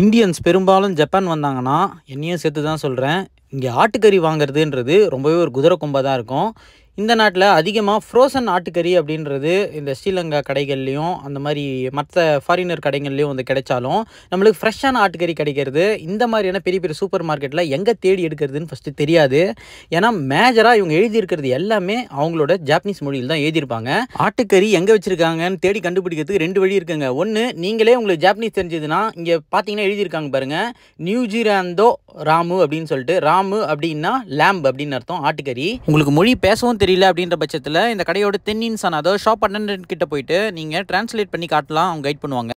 Indians பெரும்பாலும் Japan வந்தாங்கன்னா என்னையும் சேர்த்து தான் சொல்கிறேன் இங்கே ஆட்டுக்கறி வாங்குறதுன்றது ரொம்பவே ஒரு குதிரை கொம்பாக தான் இருக்கும் இந்த நாட்டில் அதிகமாக ஃப்ரோசன் ஆட்டுக்கறி அப்படின்றது இந்த ஸ்ரீலங்கா கடைகள்லேயும் அந்த மாதிரி மற்ற ஃபாரினர் கடைகள்லேயும் வந்து கிடைச்சாலும் நம்மளுக்கு ஃப்ரெஷ்ஷான ஆட்டுக்கறி கிடைக்கிறது இந்த மாதிரியான பெரிய பெரிய சூப்பர் மார்க்கெட்டில் எங்கே தேடி எடுக்கிறதுன்னு ஃபஸ்ட்டு தெரியாது ஏன்னா மேஜராக இவங்க எழுதியிருக்கிறது எல்லாமே அவங்களோட ஜாப்பனீஸ் மொழியில் தான் எழுதியிருப்பாங்க ஆட்டுக்கறி எங்கே வச்சுருக்காங்கன்னு தேடி கண்டுபிடிக்கிறதுக்கு ரெண்டு வழி இருக்குங்க ஒன்று நீங்களே உங்களுக்கு ஜாப்பனீஸ் தெரிஞ்சதுன்னா இங்கே பார்த்தீங்கன்னா எழுதியிருக்காங்க பாருங்கள் நியூஜிலாந்தோ ராமு அப்படின்னு சொல்லிட்டு ராமு அப்படின்னா லேம்ப் அப்படின்னு அர்த்தம் ஆட்டுக்கறி உங்களுக்கு மொழி பேசவும் தெரியல அப்படின்ற பட்சத்தில் இந்த கடையோட தென்னின்சான் அதாவது ஷாப் அட்டன்டன்ட் கிட்ட போயிட்டு நீங்கள் டிரான்ஸ்லேட் பண்ணி காட்டலாம் அவங்க கைட் பண்ணுவாங்க